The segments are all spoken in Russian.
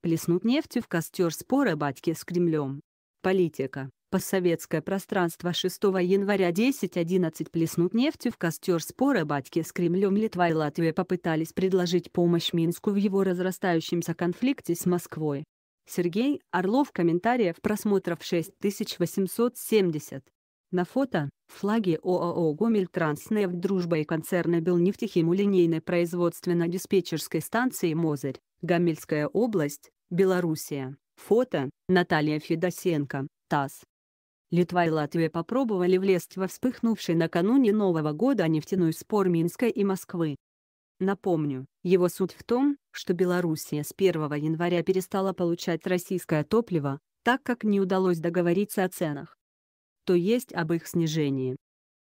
Плеснут нефтью в костер споры батьки с Кремлем. Политика. Постсоветское пространство 6 января 10.11 плеснут нефтью в костер споры батьки с Кремлем Литва и Латвия попытались предложить помощь Минску в его разрастающемся конфликте с Москвой. Сергей Орлов комментариев просмотров 6870 на фото – флаги ООО «Гомель Транснефть Дружба» и концерна Белнефтехиму линейной производственно-диспетчерской станции «Мозырь», Гомельская область, Белоруссия. Фото – Наталья Федосенко, ТАСС. Литва и Латвия попробовали влезть во вспыхнувший накануне Нового года нефтяной спор Минска и Москвы. Напомню, его суть в том, что Белоруссия с 1 января перестала получать российское топливо, так как не удалось договориться о ценах то есть об их снижении.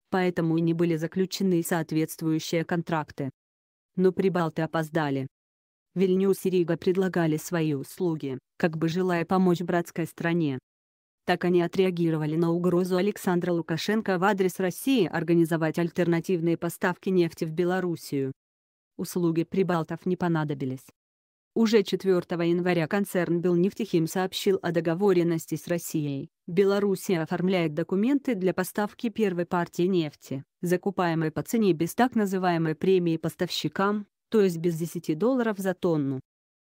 Поэтому и не были заключены соответствующие контракты. Но прибалты опоздали. Вильнюс и Рига предлагали свои услуги, как бы желая помочь братской стране. Так они отреагировали на угрозу Александра Лукашенко в адрес России организовать альтернативные поставки нефти в Белоруссию. Услуги прибалтов не понадобились. Уже 4 января концерн Белнефтехим сообщил о договоренности с Россией. Белоруссия оформляет документы для поставки первой партии нефти, закупаемой по цене без так называемой премии поставщикам, то есть без 10 долларов за тонну.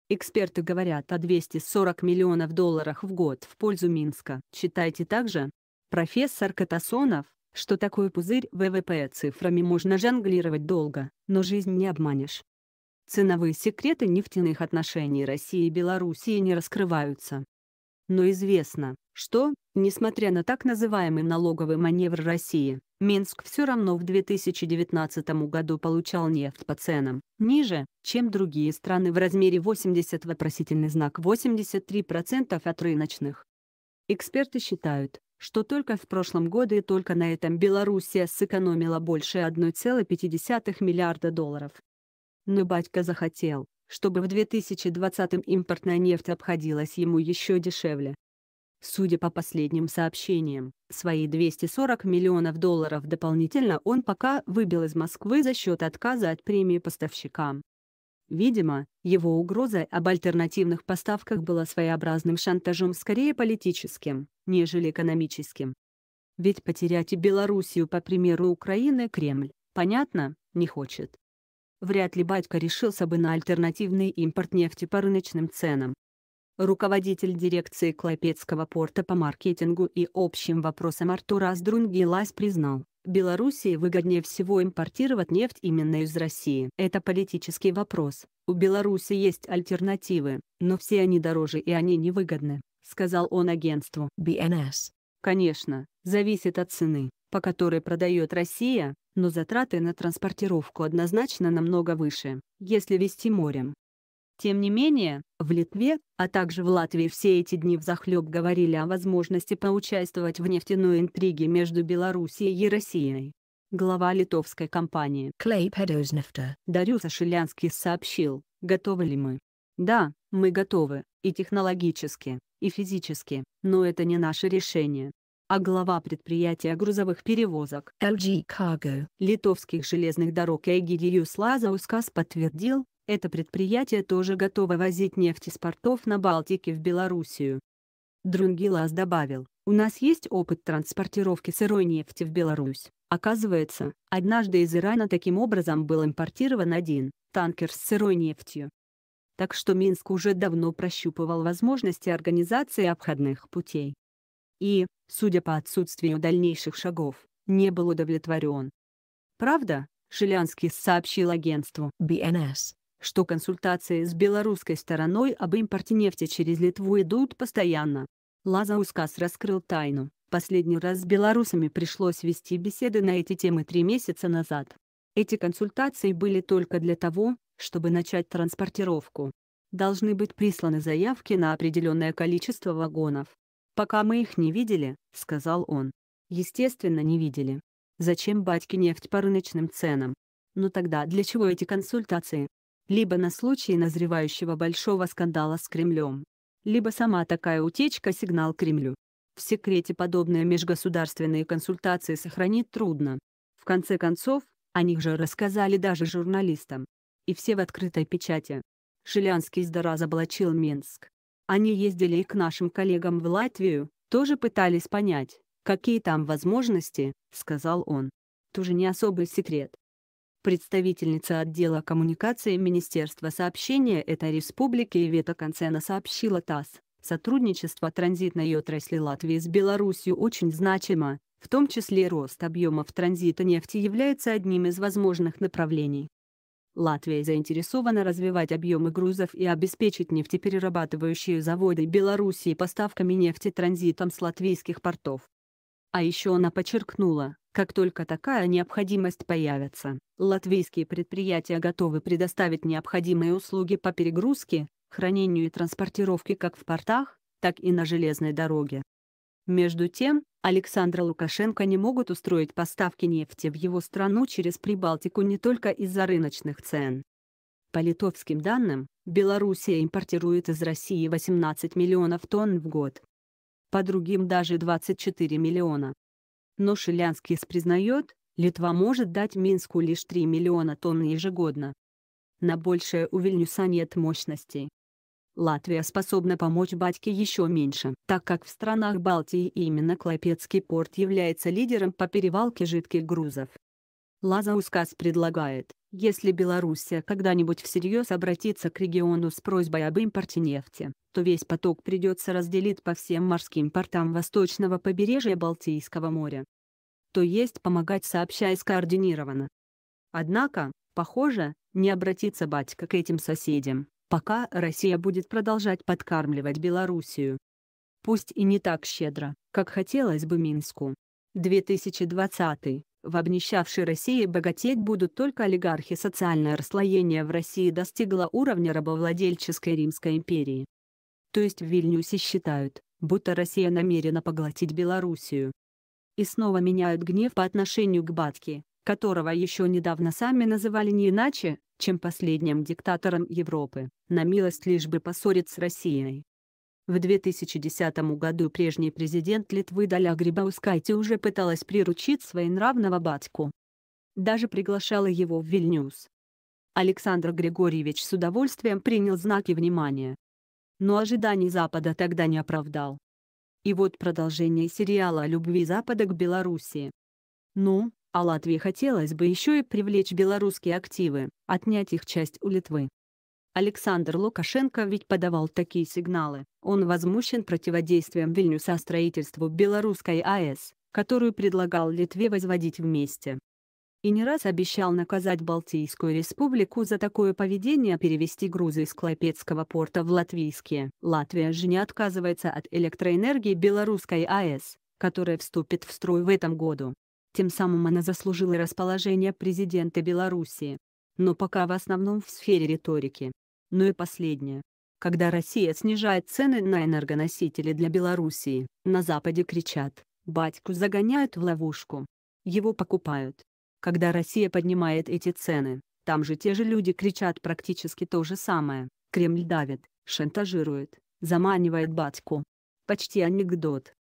Эксперты говорят о 240 миллионов долларов в год в пользу Минска. Читайте также. Профессор Катасонов, что такой пузырь ВВП цифрами можно жонглировать долго, но жизнь не обманешь. Ценовые секреты нефтяных отношений России и Белоруссии не раскрываются. Но известно, что, несмотря на так называемый налоговый маневр России, Минск все равно в 2019 году получал нефть по ценам ниже, чем другие страны в размере 80 вопросительный знак 83% от рыночных. Эксперты считают, что только в прошлом году и только на этом Белоруссия сэкономила больше 1,5 миллиарда долларов но батька захотел, чтобы в 2020-м импортная нефть обходилась ему еще дешевле. Судя по последним сообщениям, свои 240 миллионов долларов дополнительно он пока выбил из Москвы за счет отказа от премии поставщикам. Видимо, его угроза об альтернативных поставках была своеобразным шантажом скорее политическим, нежели экономическим. Ведь потерять и Белоруссию, по примеру Украины, Кремль, понятно, не хочет вряд ли батька решился бы на альтернативный импорт нефти по рыночным ценам. Руководитель дирекции клопецкого порта по маркетингу и общим вопросам Артур Аструнгелас признал, Белоруссии выгоднее всего импортировать нефть именно из России. Это политический вопрос. У Беларуси есть альтернативы, но все они дороже и они невыгодны, сказал он агентству BNS. Конечно, зависит от цены, по которой продает Россия, но затраты на транспортировку однозначно намного выше, если вести морем. Тем не менее, в Литве, а также в Латвии все эти дни взахлеб говорили о возможности поучаствовать в нефтяной интриге между Белоруссией и Россией. Глава литовской компании Дарюса Ашелянский сообщил, готовы ли мы. Да, мы готовы, и технологически, и физически, но это не наше решение а глава предприятия грузовых перевозок LG Cargo литовских железных дорог Эгилиус Лазаускас подтвердил, это предприятие тоже готово возить нефть из портов на Балтике в Белоруссию. Друнгилас добавил, у нас есть опыт транспортировки сырой нефти в Беларусь. Оказывается, однажды из Ирана таким образом был импортирован один танкер с сырой нефтью. Так что Минск уже давно прощупывал возможности организации обходных путей и, судя по отсутствию дальнейших шагов, не был удовлетворен. Правда, Шилянский сообщил агентству BNS, что консультации с белорусской стороной об импорте нефти через Литву идут постоянно. Лазаускас раскрыл тайну. Последний раз с белорусами пришлось вести беседы на эти темы три месяца назад. Эти консультации были только для того, чтобы начать транспортировку. Должны быть присланы заявки на определенное количество вагонов. «Пока мы их не видели», — сказал он. «Естественно, не видели. Зачем батьке нефть по рыночным ценам? Ну тогда для чего эти консультации? Либо на случай назревающего большого скандала с Кремлем, либо сама такая утечка сигнал Кремлю. В секрете подобные межгосударственные консультации сохранить трудно. В конце концов, о них же рассказали даже журналистам. И все в открытой печати. Жилянский разоблачил Минск. Они ездили и к нашим коллегам в Латвию, тоже пытались понять, какие там возможности, сказал он. Тоже не особый секрет. Представительница отдела коммуникации Министерства сообщения этой республики Ивета Концена сообщила ТАСС, сотрудничество транзитной отрасли Латвии с Беларусью очень значимо, в том числе рост объемов транзита нефти является одним из возможных направлений. Латвия заинтересована развивать объемы грузов и обеспечить нефтеперерабатывающие заводы Белоруссии поставками нефти транзитом с латвийских портов. А еще она подчеркнула, как только такая необходимость появится, латвийские предприятия готовы предоставить необходимые услуги по перегрузке, хранению и транспортировке как в портах, так и на железной дороге. Между тем, Александра Лукашенко не могут устроить поставки нефти в его страну через Прибалтику не только из-за рыночных цен. По литовским данным, Белоруссия импортирует из России 18 миллионов тонн в год. По другим даже 24 миллиона. Но Шилянскис признает, Литва может дать Минску лишь 3 миллиона тонн ежегодно. На большее у Вильнюса нет мощностей. Латвия способна помочь батьке еще меньше, так как в странах Балтии именно Клопецкий порт является лидером по перевалке жидких грузов. Лазаускас предлагает, если Белоруссия когда-нибудь всерьез обратится к региону с просьбой об импорте нефти, то весь поток придется разделить по всем морским портам восточного побережья Балтийского моря. То есть помогать сообщаясь скоординированно. Однако, похоже, не обратится батька к этим соседям, пока Россия будет продолжать подкармливать Белоруссию. Пусть и не так щедро, как хотелось бы Минску. 2020. В обнищавшей России богатеть будут только олигархи. Социальное расслоение в России достигло уровня рабовладельческой Римской империи. То есть в Вильнюсе считают, будто Россия намерена поглотить Белоруссию. И снова меняют гнев по отношению к Батке, которого еще недавно сами называли не иначе, чем последним диктатором Европы, на милость лишь бы поссорить с Россией. В 2010 году прежний президент Литвы Даля Грибаускайте уже пыталась приручить своенравного батьку. Даже приглашала его в Вильнюс. Александр Григорьевич с удовольствием принял знаки внимания. Но ожиданий Запада тогда не оправдал. И вот продолжение сериала о любви Запада к Белоруссии. Ну, а Латвии хотелось бы еще и привлечь белорусские активы, отнять их часть у Литвы. Александр Лукашенко ведь подавал такие сигналы. Он возмущен противодействием Вильнюса строительству белорусской АЭС, которую предлагал Литве возводить вместе. И не раз обещал наказать Балтийскую республику за такое поведение перевести грузы из Клайпецкого порта в латвийские. Латвия же не отказывается от электроэнергии белорусской АЭС, которая вступит в строй в этом году. Тем самым она заслужила расположение президента Белоруссии. Но пока в основном в сфере риторики. Ну и последнее. Когда Россия снижает цены на энергоносители для Белоруссии, на Западе кричат «Батьку загоняют в ловушку». Его покупают. Когда Россия поднимает эти цены, там же те же люди кричат практически то же самое. Кремль давит, шантажирует, заманивает батьку. Почти анекдот.